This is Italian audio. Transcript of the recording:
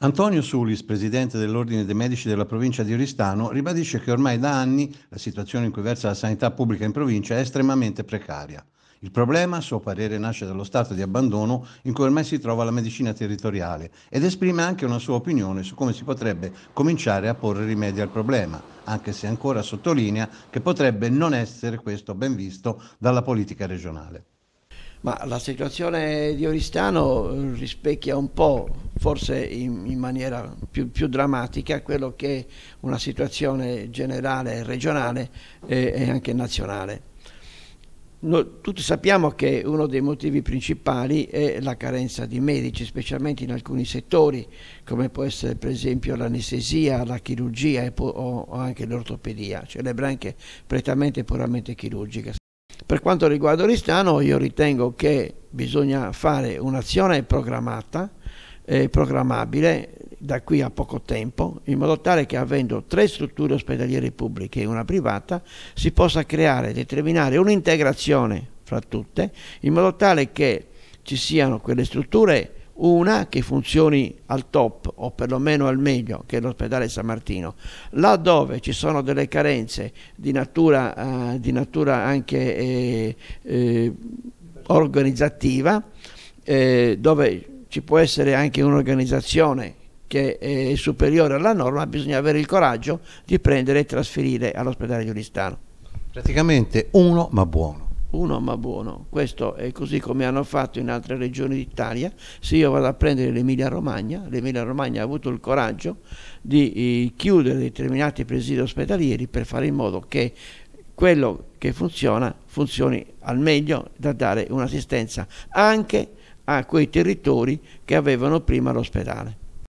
Antonio Sulis, presidente dell'Ordine dei Medici della provincia di Oristano, ribadisce che ormai da anni la situazione in cui versa la sanità pubblica in provincia è estremamente precaria. Il problema, a suo parere, nasce dallo stato di abbandono in cui ormai si trova la medicina territoriale ed esprime anche una sua opinione su come si potrebbe cominciare a porre rimedio al problema, anche se ancora sottolinea che potrebbe non essere questo ben visto dalla politica regionale. Ma la situazione di Oristano eh, rispecchia un po', forse in, in maniera più, più, drammatica, quello che è una situazione generale regionale e, e anche nazionale. No, tutti sappiamo che uno dei motivi principali è la carenza di medici, specialmente in alcuni settori, come può essere per esempio l'anestesia, la chirurgia o, o anche l'ortopedia, cioè le branche prettamente e puramente chirurgiche. Per quanto riguarda Oristano, io ritengo che bisogna fare un'azione programmata, eh, programmabile da qui a poco tempo, in modo tale che avendo tre strutture ospedaliere pubbliche e una privata, si possa creare, determinare un'integrazione fra tutte, in modo tale che ci siano quelle strutture una che funzioni al top o perlomeno al meglio che è l'ospedale San Martino, laddove ci sono delle carenze di natura, eh, di natura anche eh, eh, organizzativa, eh, dove ci può essere anche un'organizzazione che è superiore alla norma, bisogna avere il coraggio di prendere e trasferire all'ospedale giuristano. Praticamente uno ma buono uno ma buono. Questo è così come hanno fatto in altre regioni d'Italia. Se io vado a prendere l'Emilia Romagna, l'Emilia Romagna ha avuto il coraggio di eh, chiudere determinati presidi ospedalieri per fare in modo che quello che funziona funzioni al meglio da dare un'assistenza anche a quei territori che avevano prima l'ospedale.